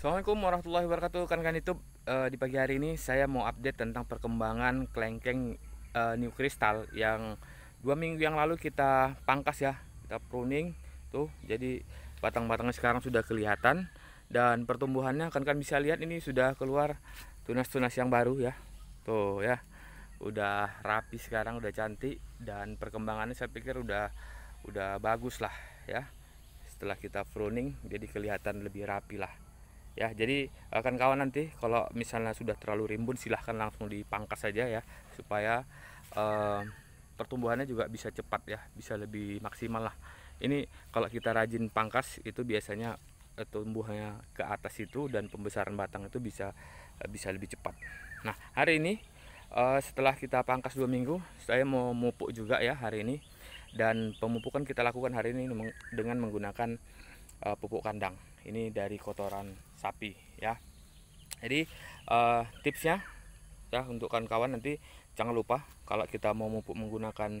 Assalamualaikum warahmatullahi wabarakatuh Kan-kan itu e, eh, Di pagi hari ini saya mau update tentang perkembangan kelengkeng e, eh, new crystal Yang dua minggu yang lalu kita pangkas ya Kita pruning tuh Jadi batang-batangnya sekarang sudah kelihatan Dan pertumbuhannya kan-kan bisa lihat ini sudah keluar tunas-tunas yang baru ya Tuh ya Udah rapi sekarang udah cantik Dan perkembangannya saya pikir udah udah bagus lah ya Setelah kita pruning jadi kelihatan lebih rapi lah ya jadi akan eh, kawan nanti kalau misalnya sudah terlalu rimbun silahkan langsung dipangkas saja ya supaya eh, pertumbuhannya juga bisa cepat ya bisa lebih maksimal lah ini kalau kita rajin pangkas itu biasanya eh, tumbuhnya ke atas itu dan pembesaran batang itu bisa eh, bisa lebih cepat nah hari ini eh, setelah kita pangkas dua minggu saya mau mupuk juga ya hari ini dan pemupukan kita lakukan hari ini dengan menggunakan uh, pupuk kandang. Ini dari kotoran sapi ya. Jadi uh, tipsnya ya untuk kawan-kawan nanti jangan lupa kalau kita mau memupuk menggunakan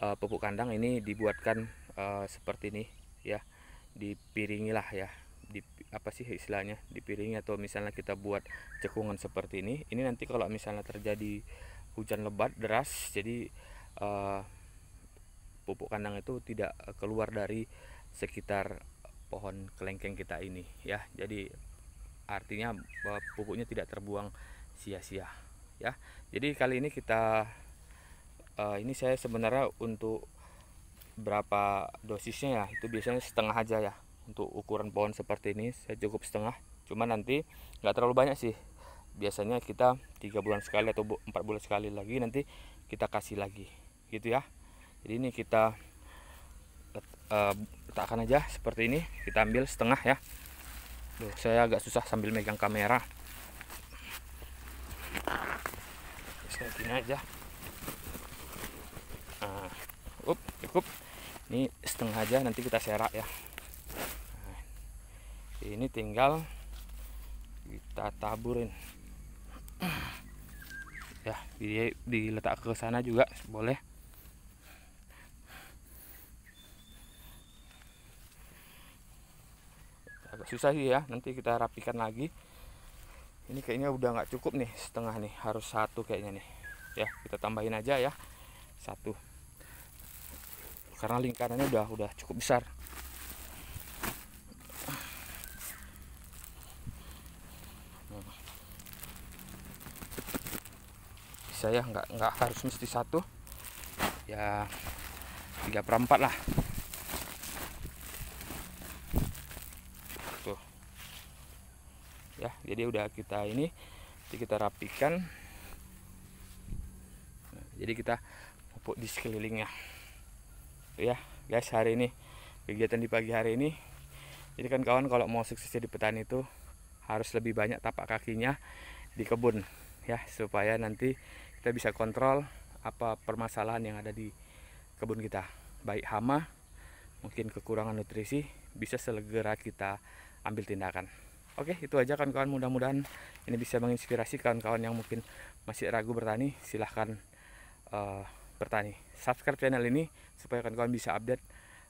uh, pupuk kandang ini dibuatkan uh, seperti ini ya. Dipiringi lah ya. Di apa sih istilahnya? Dipiringi atau misalnya kita buat cekungan seperti ini. Ini nanti kalau misalnya terjadi hujan lebat deras jadi uh, pupuk kandang itu tidak keluar dari sekitar pohon kelengkeng kita ini ya jadi artinya pupuknya tidak terbuang sia-sia ya jadi kali ini kita uh, ini saya sebenarnya untuk berapa dosisnya ya itu biasanya setengah aja ya untuk ukuran pohon seperti ini saya cukup setengah cuman nanti nggak terlalu banyak sih biasanya kita tiga bulan sekali atau empat bulan sekali lagi nanti kita kasih lagi gitu ya jadi ini kita Eh, letakkan aja seperti ini kita ambil setengah ya Duh, saya agak susah sambil megang kamera seperti ini aja nah, up cukup ini setengah aja nanti kita serak ya nah, ini tinggal kita taburin ya diletak ke sana juga boleh susah sih ya nanti kita rapikan lagi ini kayaknya udah nggak cukup nih setengah nih harus satu kayaknya nih ya kita tambahin aja ya satu karena lingkarannya udah udah cukup besar bisa ya nggak nggak harus mesti satu ya tiga perempat lah ya jadi udah kita ini jadi kita rapikan jadi kita pupuk di sekelilingnya ya guys hari ini kegiatan di pagi hari ini jadi kan kawan kalau mau sukses jadi petani itu harus lebih banyak tapak kakinya di kebun ya supaya nanti kita bisa kontrol apa permasalahan yang ada di kebun kita baik hama mungkin kekurangan nutrisi bisa segera kita ambil tindakan Oke, itu aja kawan-kawan. Mudah-mudahan ini bisa menginspirasi kawan-kawan yang mungkin masih ragu bertani. Silahkan uh, bertani. Subscribe channel ini supaya kawan-kawan bisa update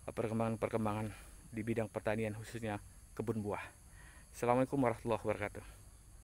eh, perkembangan-perkembangan di bidang pertanian khususnya kebun buah. Assalamualaikum warahmatullahi wabarakatuh.